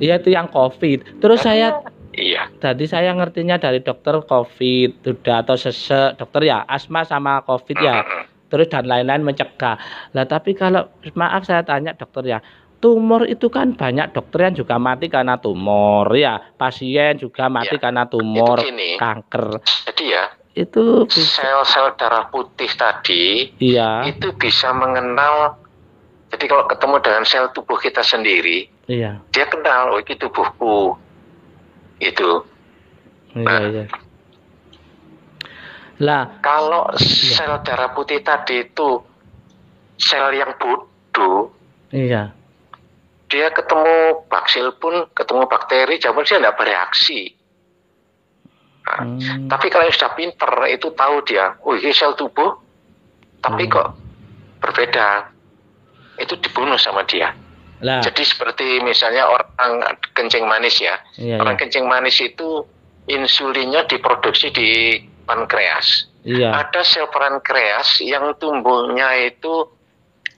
S1: iya itu yang covid terus Tapi iya. saya Iya. Jadi saya ngertinya dari dokter COVID, sudah atau sesek, dokter ya asma sama COVID ya, terus dan lain-lain mencegah. Lah tapi kalau maaf saya tanya dokter ya, tumor itu kan banyak dokter yang juga mati karena tumor ya, pasien juga mati ya, karena tumor, gini, kanker.
S2: Jadi ya itu sel-sel darah putih tadi iya. itu bisa mengenal jadi kalau ketemu dengan sel tubuh kita sendiri iya. dia kenal oh ini tubuhku itu.
S1: Oh, iya, nah, iya. Lah,
S2: kalau iya. sel darah putih tadi itu sel yang
S1: bodoh, iya. Dia ketemu baksil pun, ketemu bakteri,
S3: jamur dia tidak bereaksi. Nah, hmm.
S2: Tapi kalau yang sudah pinter itu tahu dia, oh ini sel tubuh, tapi hmm. kok berbeda. Itu dibunuh sama dia. Lah. Jadi seperti misalnya orang kencing manis ya. Iya, orang iya. kencing manis itu insulinnya diproduksi di pankreas. Iya. Ada sel pankreas yang tumbuhnya itu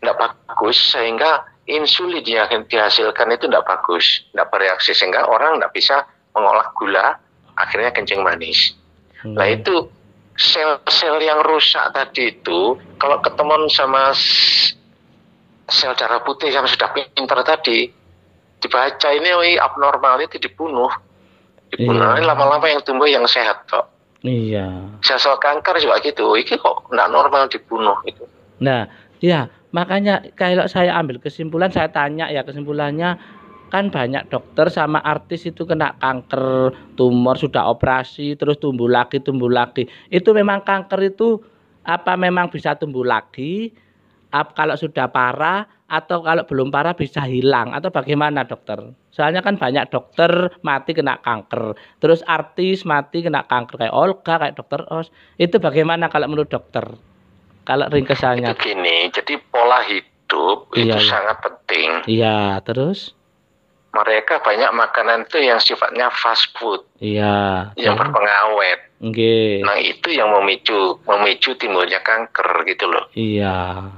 S2: tidak bagus sehingga insulin yang dihasilkan itu tidak bagus, tidak bereaksi sehingga orang tidak bisa mengolah gula, akhirnya kencing manis. Hmm. Nah itu sel-sel yang rusak tadi itu kalau ketemuan sama sel darah putih yang sudah pintar tadi dibaca ini abnormal itu dibunuh dibunuh iya. lama-lama yang tumbuh yang sehat kok iya sel-sel kanker juga gitu ini kok nggak normal dibunuh itu.
S1: nah iya makanya kalau saya ambil kesimpulan saya tanya ya kesimpulannya kan banyak dokter sama artis itu kena kanker tumor sudah operasi terus tumbuh lagi tumbuh lagi itu memang kanker itu apa memang bisa tumbuh lagi kalau sudah parah atau kalau belum parah bisa hilang atau bagaimana dokter? Soalnya kan banyak dokter mati kena kanker, terus artis mati kena kanker kayak Olga, kayak dokter Os. Itu bagaimana kalau menurut dokter? Kalau ringkesannya? Itu gini,
S2: jadi pola hidup itu iya, iya. sangat penting.
S1: Iya, terus?
S2: Mereka banyak makanan itu yang sifatnya fast food.
S1: Iya. Yang
S2: berpengawet.
S1: Okay. Nah,
S2: itu yang memicu memicu timbulnya kanker gitu loh.
S1: Iya.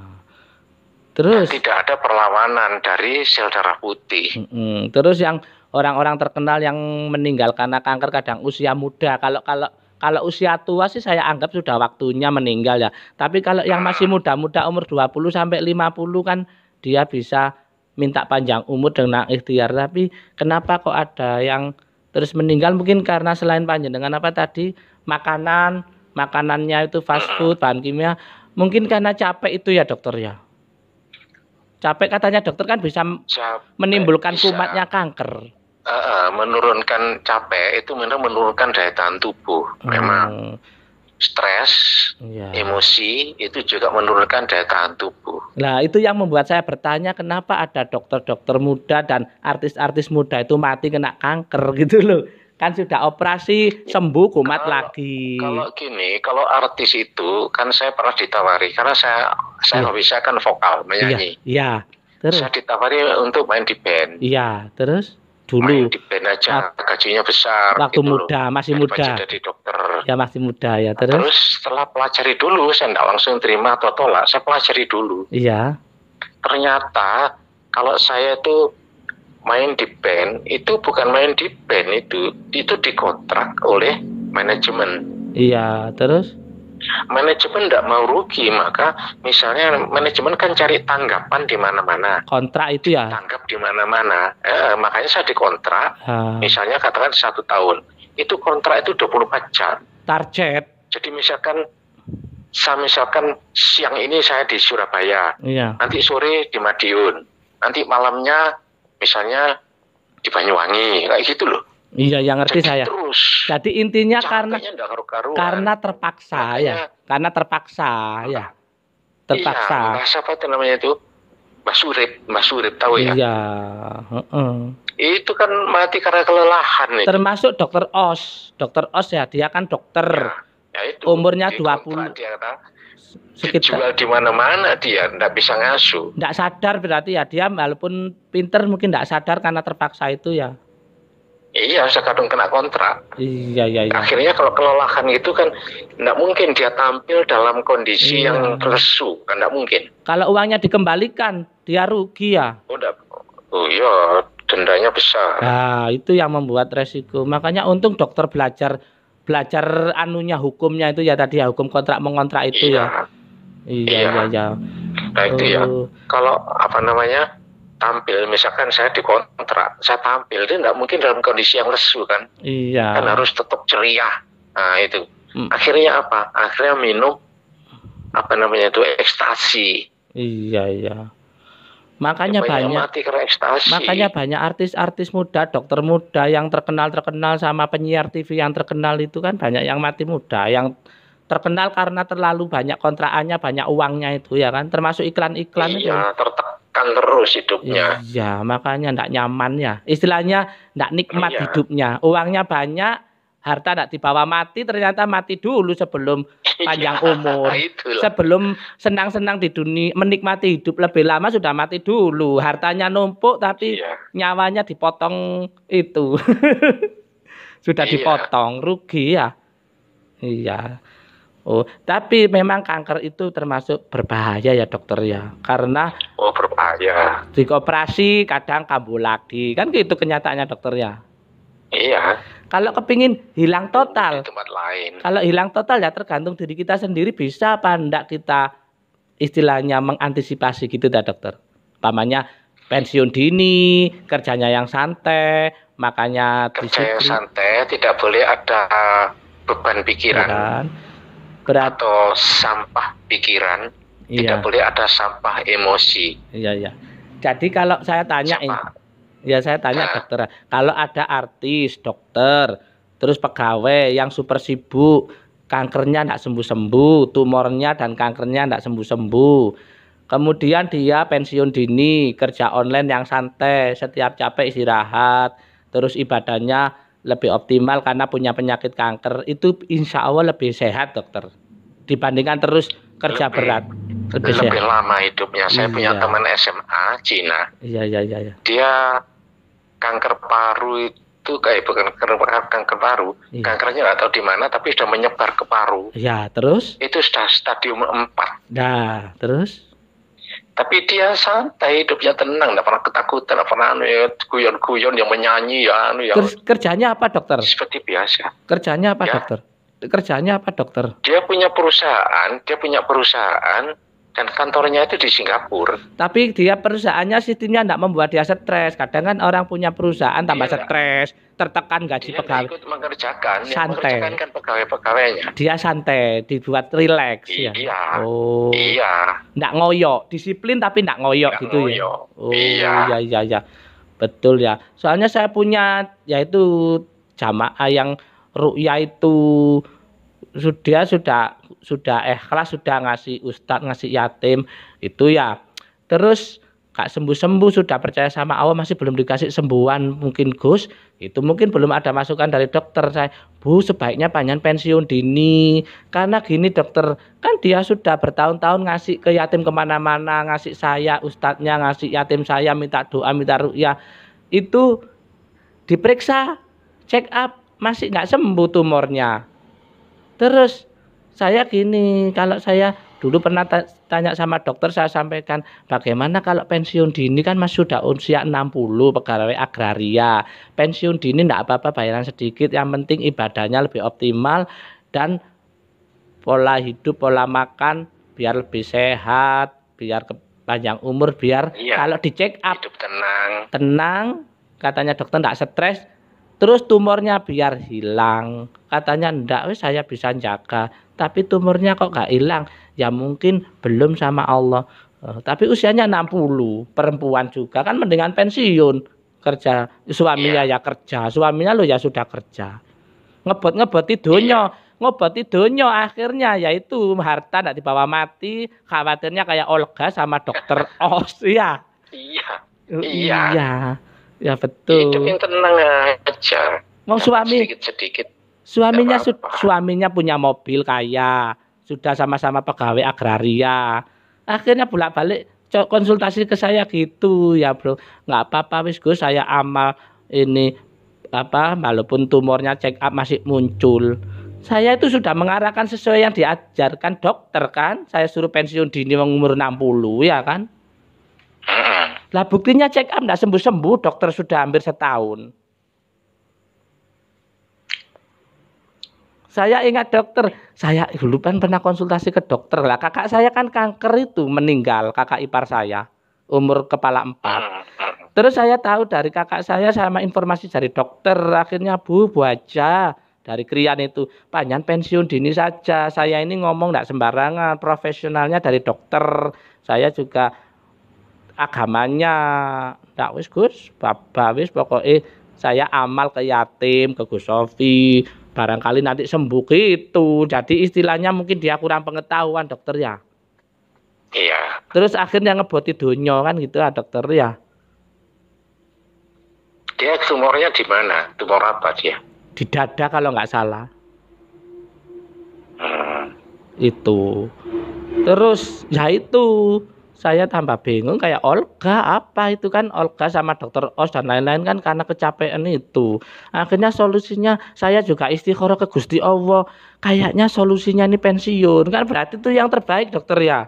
S2: Terus tidak ada perlawanan dari sel darah putih. mm hmm
S1: Terus yang orang-orang terkenal yang meninggal karena kanker kadang usia muda. Kalau kalau kalau usia tua sih saya anggap sudah waktunya meninggal ya. Tapi kalau yang masih muda-muda umur 20 sampai 50 kan dia bisa minta panjang umur dengan ikhtiar. Tapi kenapa kok ada yang terus meninggal mungkin karena selain panjang dengan apa tadi makanan makanannya itu fast food bahan kimia mungkin karena capek itu ya dokter ya Capek katanya dokter kan bisa capek, menimbulkan bisa. kumatnya kanker.
S2: Uh, menurunkan capek itu memang menurunkan daya tahan tubuh. Hmm. Memang stres, yeah. emosi itu juga menurunkan daya tahan tubuh.
S1: Nah, itu yang membuat saya bertanya kenapa ada dokter-dokter muda dan artis-artis muda itu mati kena kanker gitu loh kan sudah operasi sembuh kumat kalau,
S2: lagi. Kalau gini, kalau artis itu kan saya pernah ditawari karena saya saya iya. nggak bisa kan vokal menyanyi. Iya. iya. Terus saya ditawari untuk main di band.
S1: Iya, terus dulu main di
S2: band aja waktu, gajinya besar waktu gitu muda loh. masih muda jadi dokter
S1: ya masih muda ya nah, terus terus
S2: setelah pelajari dulu saya tidak langsung terima atau tolak saya pelajari dulu iya ternyata kalau saya itu main di band itu bukan main di band itu itu dikontrak oleh manajemen
S1: iya terus
S2: manajemen tidak mau rugi maka misalnya manajemen kan cari tanggapan di mana-mana
S1: kontrak itu ya tanggap
S2: di mana-mana eh, makanya saya dikontrak ha. misalnya katakan satu tahun itu kontrak itu 24 jam target jadi misalkan saya misalkan siang ini saya di Surabaya iya. nanti sore di Madiun nanti malamnya misalnya di Banyuwangi kayak gitu loh
S1: Iya, yang ngerti Jadi saya. Terus. Jadi intinya karena karena terpaksa ya. Makanya, ya, karena terpaksa maka, ya, iya,
S2: terpaksa. Iya, bahasa apa itu namanya itu? Mas Urip, Mas Urip tahu ya? Iya. Uh -uh. Itu kan mati karena kelelahan. nih. Termasuk
S1: dokter Os, dokter Os ya, dia kan dokter. Ya, ya itu. Umurnya dua puluh. Kan?
S2: sekitar jual di mana-mana dia tidak bisa ngasuh
S1: tidak sadar berarti ya dia walaupun pinter mungkin tidak sadar karena terpaksa itu ya
S2: Iya, kadang-kadang kena kontrak.
S1: Iya, iya, iya. Akhirnya
S2: kalau kelelahan itu kan tidak mungkin dia tampil dalam kondisi iya. yang lesu, kan tidak mungkin.
S1: Kalau uangnya dikembalikan, dia rugi ya.
S2: Udah, oh, oh iya, dendanya besar.
S1: Nah, itu yang membuat resiko. Makanya untung dokter belajar belajar anunya hukumnya itu ya tadi ya hukum kontrak mengontrak itu iya. ya. Iya, iya, iya. iya.
S2: Nah, itu uh, ya. Oh. Kalau apa namanya? tampil misalkan saya dikontrak, saya tampil itu tidak mungkin dalam kondisi yang lesu kan. Iya. Kan harus tetap ceria. Nah, itu. Hmm. Akhirnya apa? Akhirnya minum apa namanya itu ekstasi. Iya, iya.
S1: Makanya Supaya banyak Makanya banyak artis-artis muda, dokter muda yang terkenal-terkenal sama penyiar TV yang terkenal itu kan banyak yang mati muda yang terkenal karena terlalu banyak kontraannya, banyak uangnya itu ya kan, termasuk iklan-iklan iya, itu.
S2: tertekan terus hidupnya.
S1: Iya, makanya tidak nyaman ya. Istilahnya tidak nikmat iya. hidupnya. Uangnya banyak, harta tidak dibawa mati ternyata mati dulu sebelum panjang [laughs] umur nah, sebelum senang-senang di dunia menikmati hidup lebih lama sudah mati dulu hartanya numpuk tapi iya. nyawanya dipotong itu [laughs] sudah iya. dipotong rugi ya iya oh tapi memang kanker itu termasuk berbahaya ya dokter ya karena oh berbahaya di kadang kambuh lagi kan gitu kenyataannya dokter ya iya kalau kepingin hilang total, kalau hilang total ya tergantung diri kita sendiri bisa apa enggak kita istilahnya mengantisipasi gitu ya dokter? Pamannya pensiun dini, kerjanya yang santai, makanya kerja yang santai
S2: tidak boleh ada beban pikiran. Beran. Berat. Atau sampah pikiran, iya. tidak boleh ada sampah emosi.
S1: Iya, iya. Jadi kalau saya tanya ini Ya saya tanya nah. dokter. Kalau ada artis, dokter, terus pegawai yang super sibuk, kankernya tidak sembuh-sembuh, tumornya dan kankernya tidak sembuh-sembuh. Kemudian dia pensiun dini, kerja online yang santai, setiap capek istirahat, terus ibadahnya lebih optimal karena punya penyakit kanker. Itu insya Allah lebih sehat dokter dibandingkan terus kerja lebih, berat. Lebih, lebih lama
S2: hidupnya. Saya iya. punya teman SMA Cina.
S1: Iya iya iya. iya.
S2: Dia kanker paru itu kayak eh, bukan kanker, kanker paru, iya. kankernya nggak tahu di mana tapi sudah menyebar ke paru.
S1: Ya, terus?
S2: Itu sudah stadium 4.
S1: Nah, terus?
S2: Tapi dia santai, hidupnya tenang, tidak pernah ketakutan, tidak pernah anu ya, guyon-guyon yang menyanyi ya anu ya. Terus
S1: kerjanya apa dokter?
S2: Seperti biasa.
S1: Kerjanya apa ya? dokter? Kerjanya apa
S2: dokter? Dia punya perusahaan, dia punya perusahaan dan kantornya itu di Singapura.
S1: Tapi dia perusahaannya sistemnya tidak membuat dia stres. Kadang kan orang punya perusahaan tambah dia stres, tertekan gaji dia pegawai. ikut mengerjakan, santai. Yang mengerjakan kan
S3: pegawai-pegawainya.
S1: Dia santai, dibuat I ya. Iya. Oh. Iya. Tidak ngoyok, disiplin tapi tidak ngoyok nggak gitu ya? ngoyok. ya. Oh, iya. Iya iya iya. Betul ya. Soalnya saya punya yaitu jamaah yang ruya itu sudah sudah sudah ikhlas eh, sudah ngasih ustadz ngasih yatim itu ya terus Kak sembuh-sembuh sudah percaya sama Allah masih belum dikasih sembuhan mungkin Gus itu mungkin belum ada masukan dari dokter saya Bu sebaiknya panjang pensiun dini karena gini dokter kan dia sudah bertahun-tahun ngasih ke yatim kemana-mana ngasih saya ustadznya ngasih yatim saya minta doa minta ruya itu diperiksa check up masih nggak sembuh tumornya terus saya gini kalau saya dulu pernah tanya sama dokter saya sampaikan bagaimana kalau pensiun dini kan masih sudah usia 60 pegawai agraria pensiun dini tidak apa-apa bayaran sedikit yang penting ibadahnya lebih optimal dan pola hidup pola makan biar lebih sehat biar panjang umur biar iya, kalau dicek
S2: up hidup tenang
S1: tenang katanya dokter tidak stres Terus tumornya biar hilang. Katanya ndak wis saya bisa jaga, tapi tumornya kok gak hilang. Ya mungkin belum sama Allah. Uh, tapi usianya 60, perempuan juga kan mendingan pensiun kerja suaminya iya. ya kerja suaminya lo ya sudah kerja Ngebot ngebot donya iya. ngebot donya akhirnya yaitu harta tidak dibawa mati khawatirnya kayak Olga sama dokter [laughs] Os ya
S2: iya iya,
S1: iya. iya. Ya betul. Hidup yang
S2: tenang aja. Mau ya, suami sedikit-sedikit.
S1: Suaminya ya, su suaminya punya mobil kaya, sudah sama-sama pegawai agraria. Akhirnya bolak-balik konsultasi ke saya gitu ya, Bro. nggak apa-apa wis gue saya amal ini apa walaupun tumornya check up masih muncul. Saya itu sudah mengarahkan sesuai yang diajarkan dokter kan. Saya suruh pensiun dini umur 60 ya kan. Hmm. Lah buktinya check up tidak sembuh-sembuh, dokter sudah hampir setahun. Saya ingat dokter, saya eh, dulu kan pernah konsultasi ke dokter lah. Kakak saya kan kanker itu meninggal, kakak ipar saya, umur kepala empat. Terus saya tahu dari kakak saya sama informasi dari dokter, akhirnya bu, bu aja dari krian itu panjang pensiun dini saja saya ini ngomong tidak sembarangan profesionalnya dari dokter saya juga agamanya tak wis Gus baba wis pokoke saya amal ke yatim ke Gus Sofi barangkali nanti sembuh gitu jadi istilahnya mungkin dia kurang pengetahuan dokter ya iya terus akhirnya ngeboti dunia kan gitu ya dokter ya
S2: dia tumornya di mana tumor apa dia
S1: di dada kalau nggak salah hmm. itu terus ya itu saya tambah bingung kayak Olga apa itu kan Olga sama dokter Os dan lain-lain kan karena kecapean itu akhirnya solusinya saya juga istiqoroh ke Gusti Allah kayaknya solusinya ini pensiun kan berarti itu yang terbaik dokter ya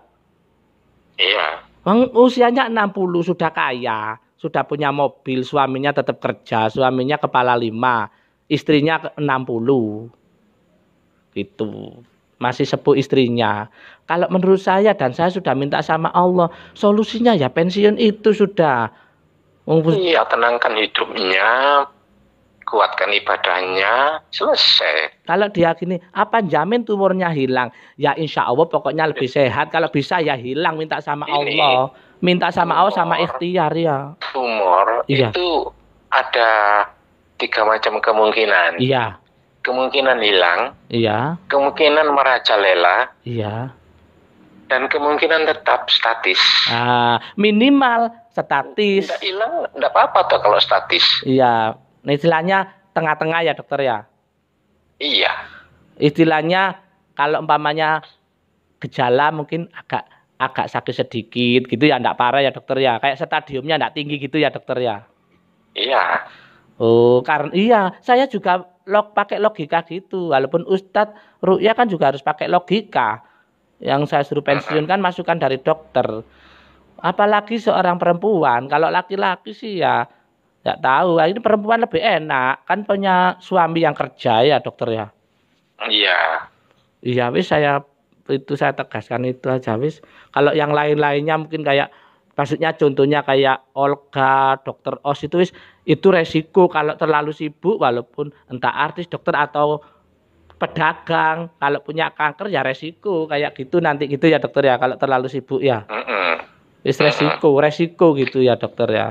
S1: iya Bang usianya 60 sudah kaya sudah punya mobil suaminya tetap kerja suaminya kepala lima istrinya 60 itu masih sepuh istrinya. Kalau menurut saya dan saya sudah minta sama Allah, solusinya ya pensiun itu sudah. Iya,
S2: tenangkan hidupnya, kuatkan ibadahnya, selesai.
S1: Kalau dia gini, apa jamin tumornya hilang? Ya insya Allah pokoknya lebih sehat. Kalau bisa ya hilang, minta sama Ini, Allah. Minta sama tumor, Allah sama ikhtiar ya.
S2: Tumor iya. itu ada tiga macam kemungkinan. Iya kemungkinan hilang, iya, kemungkinan merajalela, iya, dan kemungkinan tetap statis.
S1: Ah, minimal statis. Tidak
S2: hilang, tidak apa-apa tuh kalau statis.
S1: Iya, nah, istilahnya tengah-tengah ya dokter ya. Iya. Istilahnya kalau umpamanya gejala mungkin agak agak sakit sedikit gitu ya, tidak parah ya dokter ya. Kayak stadiumnya tidak tinggi gitu ya dokter ya. Iya. Oh, karena iya, saya juga log pakai logika gitu. Walaupun Ustadz Ruya kan juga harus pakai logika. Yang saya suruh pensiun kan masukan dari dokter. Apalagi seorang perempuan. Kalau laki-laki sih ya nggak tahu. Ah, ini perempuan lebih enak. Kan punya suami yang kerja ya dokter ya.
S2: Iya.
S1: Iya, wis saya itu saya tegaskan itu aja wis. Kalau yang lain-lainnya mungkin kayak maksudnya contohnya kayak Olga, dokter Os itu wis itu resiko kalau terlalu sibuk walaupun entah artis, dokter atau pedagang kalau punya kanker ya resiko kayak gitu nanti gitu ya dokter ya kalau terlalu sibuk ya. Wis resiko, resiko gitu ya dokter ya.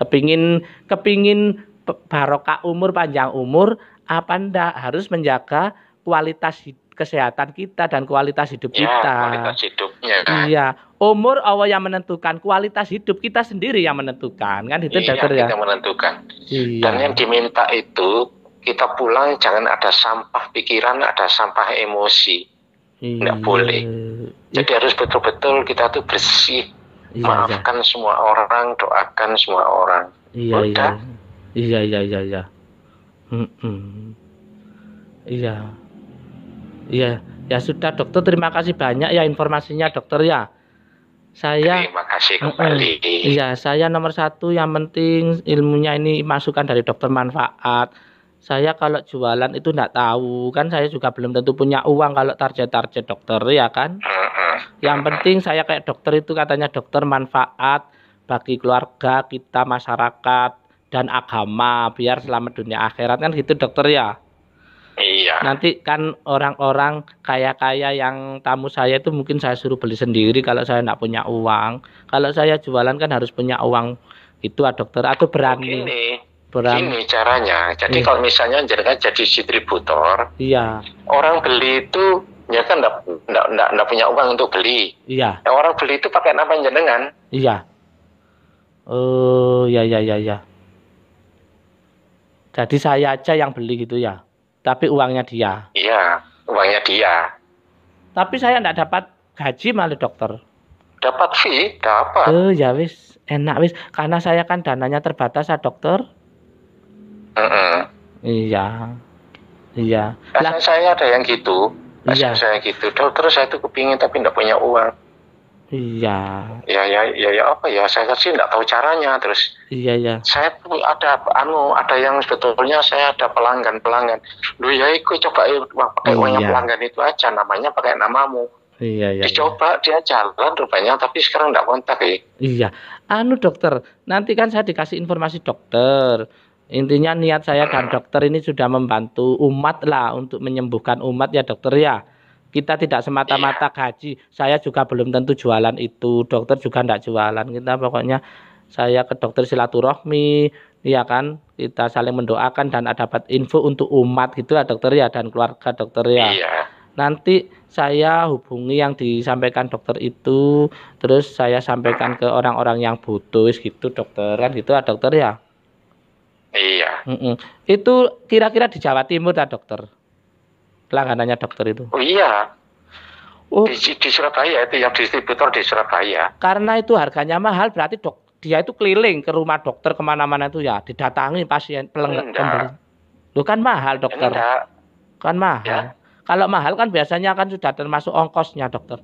S1: Kepingin kepingin barokah umur panjang umur apa ndak harus menjaga kualitas hidup kesehatan kita dan kualitas hidup ya, kita. Kualitas
S2: hidupnya. Kan? Iya,
S1: umur Allah yang menentukan, kualitas hidup kita sendiri yang menentukan kan itu iya, dokter ya. Kita
S2: menentukan. Iya. Dan yang diminta itu kita pulang jangan ada sampah pikiran, ada sampah emosi.
S3: Iya. boleh. Iya. Jadi harus betul-betul kita tuh bersih. Iya,
S2: Maafkan iya. semua orang, doakan semua orang.
S1: Iya, Udah. Iya. Kan? iya. Iya, iya, iya, iya. hmm. Iya. Iya, ya sudah dokter terima kasih banyak ya informasinya dokter ya. Saya terima kasih kembali. iya, saya nomor satu yang penting ilmunya ini masukan dari dokter manfaat. Saya kalau jualan itu enggak tahu kan saya juga belum tentu punya uang kalau target-target dokter ya kan. Yang penting saya kayak dokter itu katanya dokter manfaat bagi keluarga kita masyarakat dan agama biar selamat dunia akhirat kan gitu dokter ya. Iya. Nanti kan orang-orang kaya-kaya yang tamu saya itu mungkin saya suruh beli sendiri kalau saya tidak punya uang. Kalau saya jualan kan harus punya uang itu ah dokter atau berani. Ini berani. Gini
S2: caranya. Jadi iya. kalau misalnya jadikan jadi distributor, iya. Orang beli itu ya kan enggak enggak, enggak, enggak punya uang untuk beli. Iya. Yang orang beli itu pakai nama jenengan.
S1: Iya. Oh, ya ya ya ya. Jadi saya aja yang beli gitu ya tapi uangnya dia.
S2: Iya, uangnya dia.
S1: Tapi saya tidak dapat gaji malah dokter.
S2: Dapat fee, dapat.
S1: Eh, ya wis, enak wis. Karena saya kan dananya terbatas ya dokter. Mm -mm. Iya, iya.
S2: Lah saya ada yang gitu. Iya. Saya gitu. Dokter saya tuh kepingin tapi tidak punya uang. Iya. Ya ya ya ya apa ya saya sih nggak tahu caranya terus. Iya ya. Saya tuh ada anu ada yang sebetulnya saya ada pelanggan pelanggan. Lu ya ikut coba eh, pakai oh, iya. pelanggan itu aja namanya pakai namamu. Iya ya. Dicoba iya. dia jalan rupanya tapi sekarang nggak kontak ya.
S1: Iya. Anu dokter nanti kan saya dikasih informasi dokter. Intinya niat saya dan dokter ini sudah membantu umat lah untuk menyembuhkan umat ya dokter ya kita tidak semata-mata iya. gaji saya juga belum tentu jualan itu dokter juga tidak jualan kita pokoknya saya ke dokter silaturahmi ya kan kita saling mendoakan dan ada dapat info untuk umat gitu ya dokter ya dan keluarga dokter ya iya. nanti saya hubungi yang disampaikan dokter itu terus saya sampaikan ke orang-orang yang butuh gitu dokter kan gitu ya dokter ya iya mm -mm. itu kira-kira di Jawa Timur ya dokter langganannya dokter
S2: itu? Oh iya. Oh. Di, di Surabaya itu yang distributor di Surabaya.
S1: Karena itu harganya mahal berarti dok dia itu keliling ke rumah dokter kemana-mana itu ya didatangi pasien pelanggan. Lu kan mahal dokter. Enggak. Kan mahal. Ya. Kalau mahal kan biasanya akan sudah termasuk ongkosnya dokter.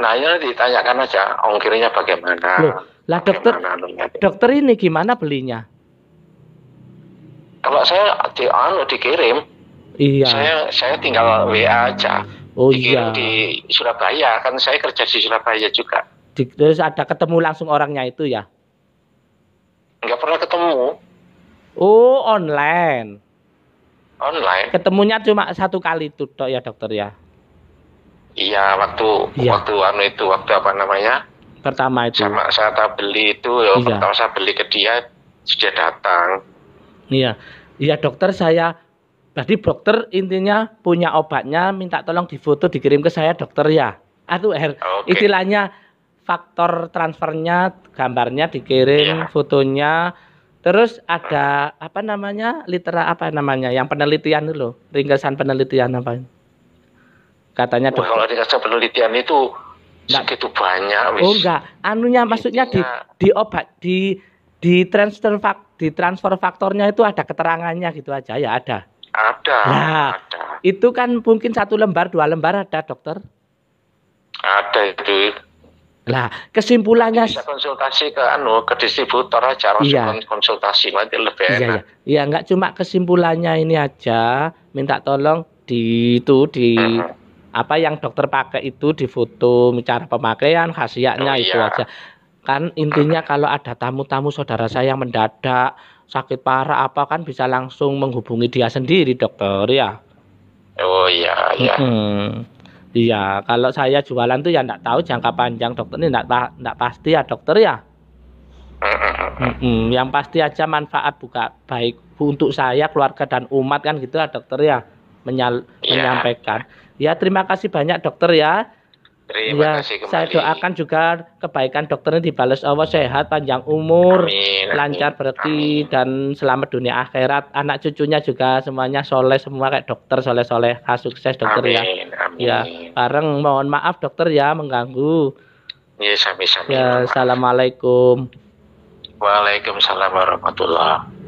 S2: Nah ini ditanyakan aja ongkirnya bagaimana. Loh, lah dokter,
S1: dokter ini gimana belinya?
S2: kalau saya di anu dikirim iya saya saya tinggal WA aja oh dikirim iya di Surabaya kan saya kerja di Surabaya juga
S1: di, terus ada ketemu langsung orangnya itu ya
S2: nggak pernah ketemu
S1: oh online online ketemunya cuma satu kali itu dok ya dokter ya
S2: iya waktu iya. waktu anu itu waktu apa namanya pertama itu sama saya beli itu ya iya. pertama saya beli ke dia sudah datang
S1: iya Iya dokter saya tadi dokter intinya punya obatnya minta tolong difoto dikirim ke saya dokter ya. Aduh, R okay. istilahnya faktor transfernya gambarnya dikirim yeah. fotonya terus ada apa namanya litera apa namanya yang penelitian dulu ringkasan penelitian apa katanya Wah, dokter. kalau
S2: ringkasan penelitian itu enggak. segitu banyak oh, wis. oh enggak
S1: anunya maksudnya di di obat di di transfer fak di transfer faktornya itu ada keterangannya gitu aja ya ada.
S3: Ada. Nah,
S2: ada.
S1: itu kan mungkin satu lembar dua lembar ada dokter.
S2: Ada itu.
S1: Nah, kesimpulannya bisa
S2: konsultasi ke anu ke distributor aja iya. konsultasi nanti lebih iya, enak. Iya,
S1: iya enggak cuma kesimpulannya ini aja, minta tolong di itu di uh mm-hmm. -huh. apa yang dokter pakai itu di foto cara pemakaian khasiatnya oh, itu iya. aja kan intinya kalau ada tamu-tamu saudara saya yang mendadak sakit parah apa kan bisa langsung menghubungi dia sendiri dokter ya oh iya iya hmm, iya kalau saya jualan tuh ya enggak tahu jangka panjang dokter ini enggak, enggak pasti ya dokter ya mm yang pasti aja manfaat buka baik untuk saya keluarga dan umat kan gitu ya dokter ya Menyal- yeah. menyampaikan ya terima kasih banyak dokter ya Terima ya, kasih kembali. Saya doakan juga kebaikan dokternya dibalas Allah sehat panjang umur, amin, lancar berarti dan selamat dunia akhirat. Anak cucunya juga semuanya soleh semua kayak dokter soleh-soleh. Ha, sukses dokter ya. amin, ya. Amin. Ya, bareng mohon maaf dokter ya mengganggu.
S2: Ya, sami-sami.
S1: Ya, assalamualaikum.
S2: Waalaikumsalam warahmatullah.